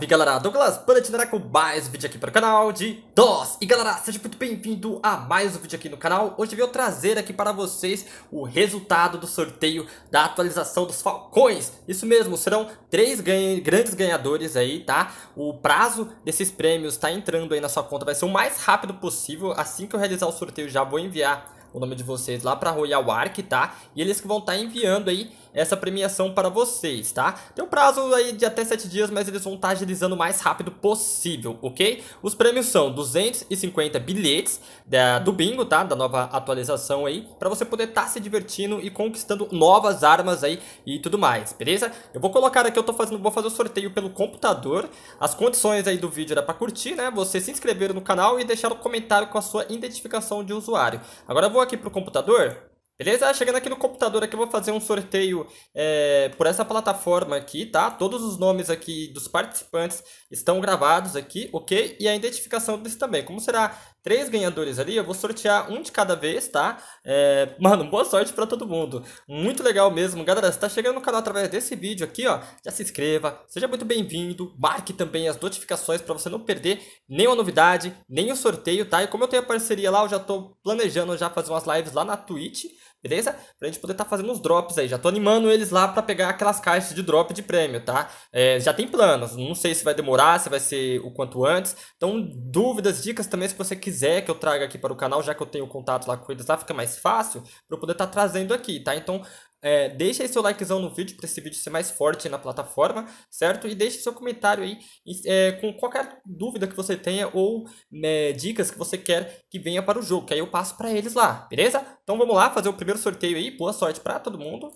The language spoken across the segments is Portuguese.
Salve galera, Douglas Bullet né, com mais um vídeo aqui para o canal de DOS E galera, seja muito bem-vindo a mais um vídeo aqui no canal Hoje eu vim trazer aqui para vocês o resultado do sorteio da atualização dos Falcões Isso mesmo, serão três ganha grandes ganhadores aí, tá? O prazo desses prêmios está entrando aí na sua conta, vai ser o mais rápido possível Assim que eu realizar o sorteio já vou enviar o nome de vocês lá para Royal Ark, tá? E eles que vão estar tá enviando aí essa premiação para vocês, tá? Tem um prazo aí de até 7 dias, mas eles vão estar tá agilizando o mais rápido possível, ok? Os prêmios são 250 bilhetes da, do bingo, tá? Da nova atualização aí, para você poder estar tá se divertindo e conquistando novas armas aí e tudo mais, beleza? Eu vou colocar aqui, eu tô fazendo, vou fazer o sorteio pelo computador. As condições aí do vídeo era para curtir, né? Você se inscrever no canal e deixar um comentário com a sua identificação de usuário. Agora eu vou vou aqui pro computador. Beleza? Chegando aqui no computador aqui, eu vou fazer um sorteio é, por essa plataforma aqui, tá? Todos os nomes aqui dos participantes estão gravados aqui, ok? E a identificação deles também. Como será três ganhadores ali, eu vou sortear um de cada vez, tá? É, mano, boa sorte pra todo mundo. Muito legal mesmo. Galera, se tá chegando no canal através desse vídeo aqui, ó, já se inscreva, seja muito bem-vindo, marque também as notificações pra você não perder nenhuma novidade, nem o sorteio, tá? E como eu tenho a parceria lá, eu já tô planejando já fazer umas lives lá na Twitch, beleza? Pra gente poder estar tá fazendo os drops aí. Já tô animando eles lá pra pegar aquelas caixas de drop de prêmio, tá? É, já tem planos, não sei se vai demorar, se vai ser o quanto antes. Então, dúvidas, dicas também, se você quiser que eu traga aqui para o canal, já que eu tenho contato lá com eles lá, fica mais fácil pra eu poder estar tá trazendo aqui, tá? Então, é, deixa aí seu likezão no vídeo para esse vídeo ser mais forte na plataforma, certo? E deixe seu comentário aí é, com qualquer dúvida que você tenha ou né, dicas que você quer que venha para o jogo, que aí eu passo para eles lá, beleza? Então vamos lá fazer o primeiro sorteio aí, boa sorte para todo mundo.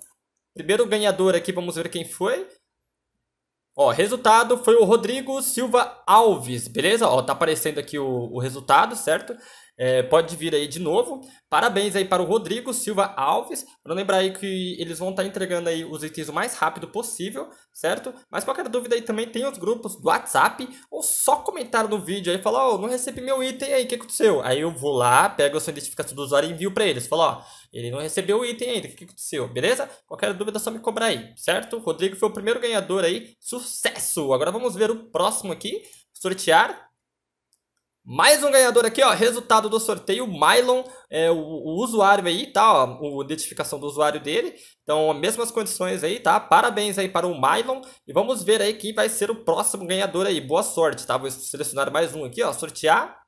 Primeiro ganhador aqui, vamos ver quem foi. Ó, resultado foi o Rodrigo Silva Alves, beleza? Ó, tá aparecendo aqui o, o resultado, certo? É, pode vir aí de novo. Parabéns aí para o Rodrigo Silva Alves. Para lembrar aí que eles vão estar tá entregando aí os itens o mais rápido possível, certo? Mas qualquer dúvida aí também tem os grupos do WhatsApp ou só comentar no vídeo aí, falar, ó, oh, não recebi meu item aí, o que aconteceu? Aí eu vou lá, pego a sua identificação do usuário e envio para eles. Falar, ó, oh, ele não recebeu o item ainda, o que aconteceu? Beleza? Qualquer dúvida é só me cobrar aí, certo? Rodrigo foi o primeiro ganhador aí, sucesso! Agora vamos ver o próximo aqui, sortear mais um ganhador aqui, ó. Resultado do sorteio, Mylon, é, o, o, usuário aí, tá? Ó, a identificação do usuário dele. Então, mesmas condições aí, tá? Parabéns aí para o Mylon. E vamos ver aí quem vai ser o próximo ganhador aí. Boa sorte, tá? Vou selecionar mais um aqui, ó. Sortear.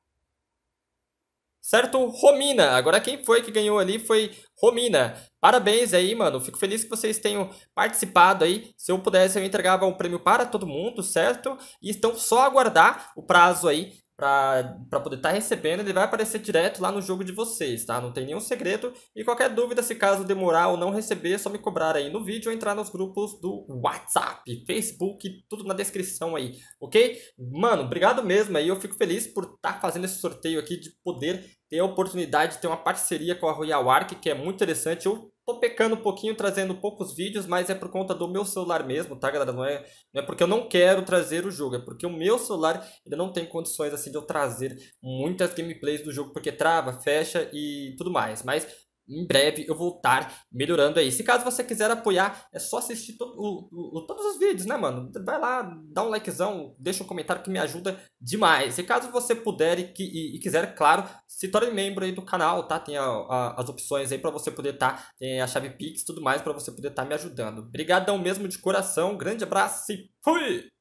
Certo? Romina. Agora quem foi que ganhou ali foi Romina. Parabéns aí, mano. Fico feliz que vocês tenham participado aí. Se eu pudesse, eu entregava o um prêmio para todo mundo, certo? E então só aguardar o prazo aí para poder estar tá recebendo, ele vai aparecer direto lá no jogo de vocês, tá? Não tem nenhum segredo. E qualquer dúvida, se caso demorar ou não receber, é só me cobrar aí no vídeo ou entrar nos grupos do WhatsApp, Facebook, tudo na descrição aí, ok? Mano, obrigado mesmo aí, eu fico feliz por estar tá fazendo esse sorteio aqui, de poder ter a oportunidade de ter uma parceria com a Royal Arc, que é muito interessante. Eu Tô pecando um pouquinho, trazendo poucos vídeos, mas é por conta do meu celular mesmo, tá, galera? Não é, não é porque eu não quero trazer o jogo, é porque o meu celular ainda não tem condições, assim, de eu trazer muitas gameplays do jogo, porque trava, fecha e tudo mais. Mas em breve eu vou estar melhorando aí. Se caso você quiser apoiar, é só assistir to o, o, todos os vídeos, né, mano? Vai lá, dá um likezão, deixa um comentário que me ajuda demais. Se caso você puder e, e, e quiser, claro, se torne membro aí do canal, tá? Tem a, a, as opções aí para você poder estar, tá, tem a chave Pix e tudo mais para você poder estar tá me ajudando. Obrigadão mesmo de coração, grande abraço e fui!